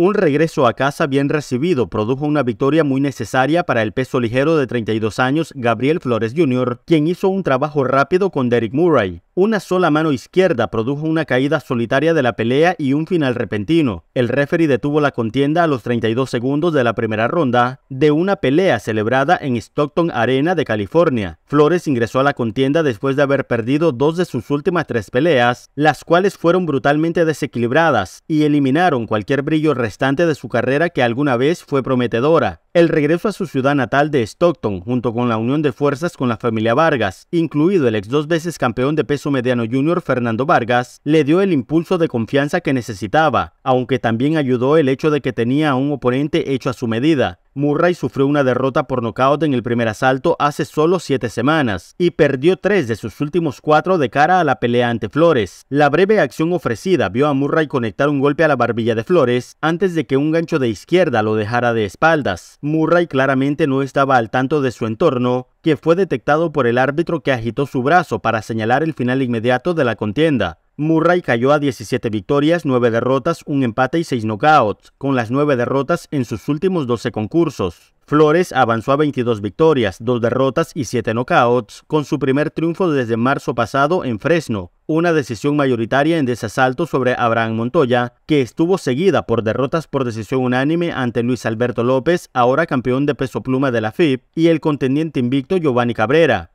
Un regreso a casa bien recibido produjo una victoria muy necesaria para el peso ligero de 32 años Gabriel Flores Jr., quien hizo un trabajo rápido con Derek Murray. Una sola mano izquierda produjo una caída solitaria de la pelea y un final repentino. El referee detuvo la contienda a los 32 segundos de la primera ronda de una pelea celebrada en Stockton Arena de California. Flores ingresó a la contienda después de haber perdido dos de sus últimas tres peleas, las cuales fueron brutalmente desequilibradas y eliminaron cualquier brillo restante de su carrera que alguna vez fue prometedora. El regreso a su ciudad natal de Stockton, junto con la unión de fuerzas con la familia Vargas, incluido el ex dos veces campeón de peso mediano junior Fernando Vargas, le dio el impulso de confianza que necesitaba, aunque también ayudó el hecho de que tenía a un oponente hecho a su medida. Murray sufrió una derrota por nocaut en el primer asalto hace solo siete semanas y perdió tres de sus últimos cuatro de cara a la pelea ante Flores. La breve acción ofrecida vio a Murray conectar un golpe a la barbilla de Flores antes de que un gancho de izquierda lo dejara de espaldas. Murray claramente no estaba al tanto de su entorno que fue detectado por el árbitro que agitó su brazo para señalar el final inmediato de la contienda. Murray cayó a 17 victorias, 9 derrotas, un empate y 6 knockouts, con las 9 derrotas en sus últimos 12 concursos. Flores avanzó a 22 victorias, 2 derrotas y 7 knockouts, con su primer triunfo desde marzo pasado en Fresno, una decisión mayoritaria en desasalto sobre Abraham Montoya, que estuvo seguida por derrotas por decisión unánime ante Luis Alberto López, ahora campeón de peso pluma de la FIP, y el contendiente invicto Giovanni Cabrera.